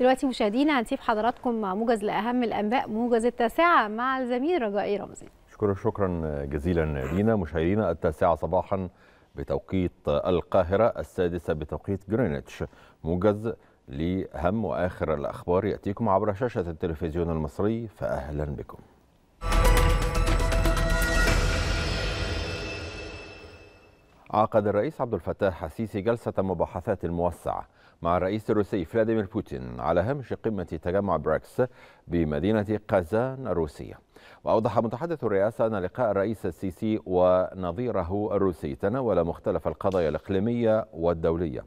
دلوقتي مشاهدينا هنسيب حضراتكم مع موجز لاهم الانباء موجز التاسعه مع الزميل رجائي رمزي شكرا شكرا جزيلا لينا مشاهدينا التاسعه صباحا بتوقيت القاهره السادسه بتوقيت جرينتش موجز لأهم وآخر الأخبار يأتيكم عبر شاشة التلفزيون المصري فأهلا بكم عقد الرئيس عبد الفتاح السيسي جلسة مباحثات موسعة مع الرئيس الروسي فلاديمير بوتين على هامش قمة تجمع بريكس بمدينة قازان الروسية وأوضح متحدث الرئاسة أن لقاء الرئيس السيسي ونظيره الروسي تناول مختلف القضايا الإقليمية والدولية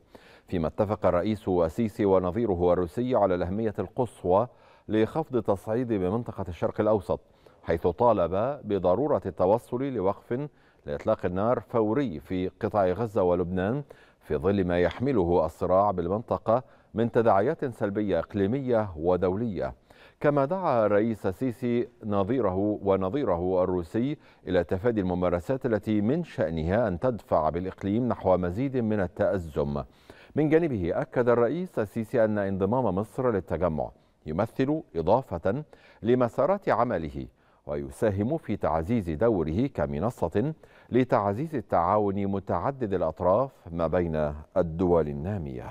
فيما اتفق الرئيس السيسي ونظيره الروسي على الأهمية القصوى لخفض تصعيد بمنطقة الشرق الأوسط حيث طالب بضرورة التوصل لوقف لإطلاق النار فوري في قطاع غزة ولبنان في ظل ما يحمله الصراع بالمنطقة من تداعيات سلبية إقليمية ودولية كما دعا الرئيس السيسي نظيره ونظيره الروسي إلى تفادي الممارسات التي من شأنها أن تدفع بالإقليم نحو مزيد من التأزم من جانبه أكد الرئيس السيسي أن انضمام مصر للتجمع يمثل إضافة لمسارات عمله ويساهم في تعزيز دوره كمنصة لتعزيز التعاون متعدد الأطراف ما بين الدول النامية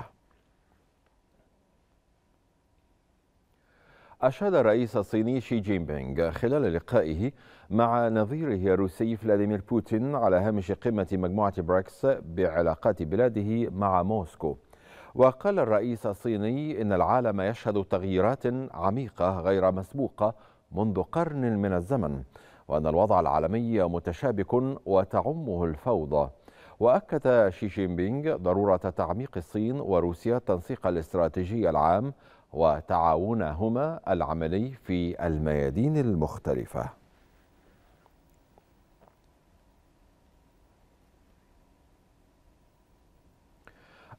أشاد الرئيس الصيني شي جين بينغ خلال لقائه مع نظيره الروسي فلاديمير بوتين على هامش قمة مجموعة بريكس بعلاقات بلاده مع موسكو وقال الرئيس الصيني إن العالم يشهد تغييرات عميقة غير مسبوقة منذ قرن من الزمن وأن الوضع العالمي متشابك وتعمه الفوضى وأكد شي جين بينغ ضرورة تعميق الصين وروسيا التنسيق الاستراتيجي العام وتعاونهما العملي في الميادين المختلفة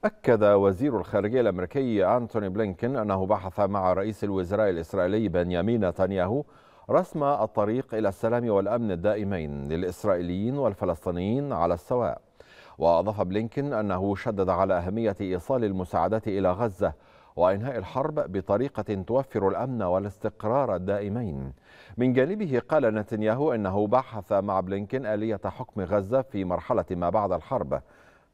أكد وزير الخارجية الأمريكي أنتوني بلينكن أنه بحث مع رئيس الوزراء الإسرائيلي بنيامين نتنياهو رسم الطريق إلى السلام والأمن الدائمين للإسرائيليين والفلسطينيين على السواء وأضاف بلينكن أنه شدد على أهمية إيصال المساعدات إلى غزة وإنهاء الحرب بطريقة توفر الأمن والاستقرار الدائمين من جانبه قال نتنياهو أنه بحث مع بلينكن آلية حكم غزة في مرحلة ما بعد الحرب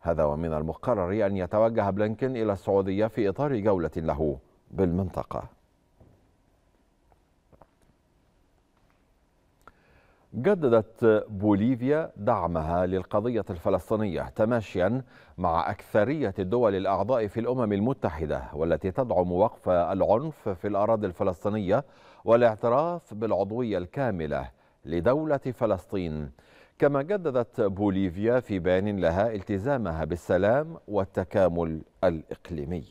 هذا ومن المقرر أن يتوجه بلينكين إلى السعودية في إطار جولة له بالمنطقة جددت بوليفيا دعمها للقضية الفلسطينية تماشيا مع أكثرية الدول الأعضاء في الأمم المتحدة والتي تدعم وقف العنف في الأراضي الفلسطينية والاعتراف بالعضوية الكاملة لدولة فلسطين كما جددت بوليفيا في بيان لها التزامها بالسلام والتكامل الإقليمي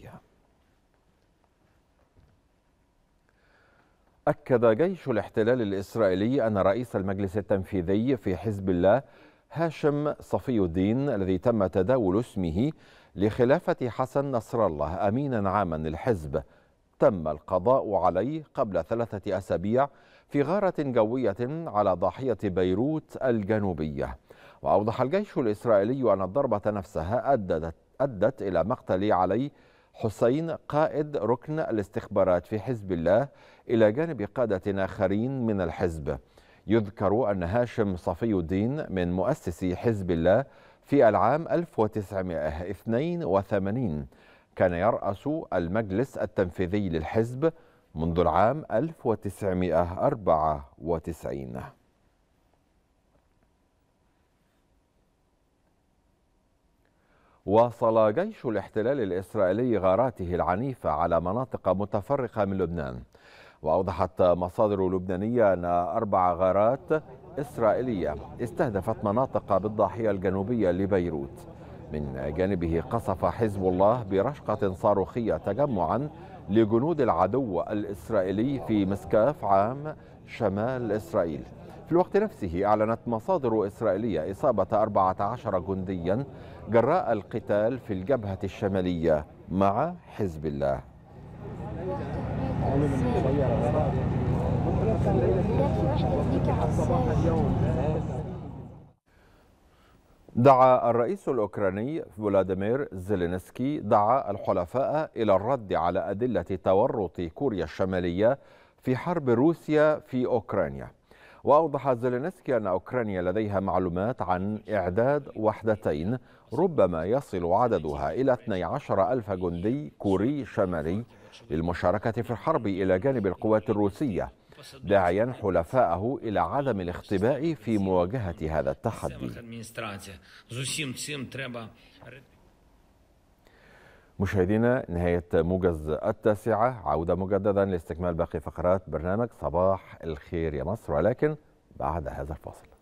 أكد جيش الاحتلال الإسرائيلي أن رئيس المجلس التنفيذي في حزب الله هاشم صفي الدين الذي تم تداول اسمه لخلافة حسن نصر الله أمينا عاما للحزب تم القضاء عليه قبل ثلاثة أسابيع في غارة جوية على ضاحية بيروت الجنوبية وأوضح الجيش الإسرائيلي أن الضربة نفسها أدت, أدت إلى مقتل علي حسين قائد ركن الاستخبارات في حزب الله إلى جانب قادة آخرين من الحزب يذكر أن هاشم صفي الدين من مؤسسي حزب الله في العام 1982 كان يرأس المجلس التنفيذي للحزب منذ العام 1994 واصل جيش الاحتلال الإسرائيلي غاراته العنيفة على مناطق متفرقة من لبنان وأوضحت مصادر لبنانية أن أربع غارات إسرائيلية استهدفت مناطق بالضاحية الجنوبية لبيروت من جانبه قصف حزب الله برشقة صاروخية تجمعا لجنود العدو الإسرائيلي في مسكاف عام شمال إسرائيل في الوقت نفسه أعلنت مصادر إسرائيلية إصابة 14 جنديا جراء القتال في الجبهة الشمالية مع حزب الله دعا الرئيس الأوكراني فولاديمير زيلينسكي دعا الحلفاء إلى الرد على أدلة تورط كوريا الشمالية في حرب روسيا في أوكرانيا وأوضح زيلينسكي أن أوكرانيا لديها معلومات عن إعداد وحدتين ربما يصل عددها إلى 12 ألف جندي كوري شمالي للمشاركة في الحرب إلى جانب القوات الروسية داعيا حلفائه إلى عدم الاختباء في مواجهة هذا التحدي مشاهدينا نهاية موجز التاسعة عودة مجددا لاستكمال باقي فقرات برنامج صباح الخير يا مصر ولكن بعد هذا الفاصل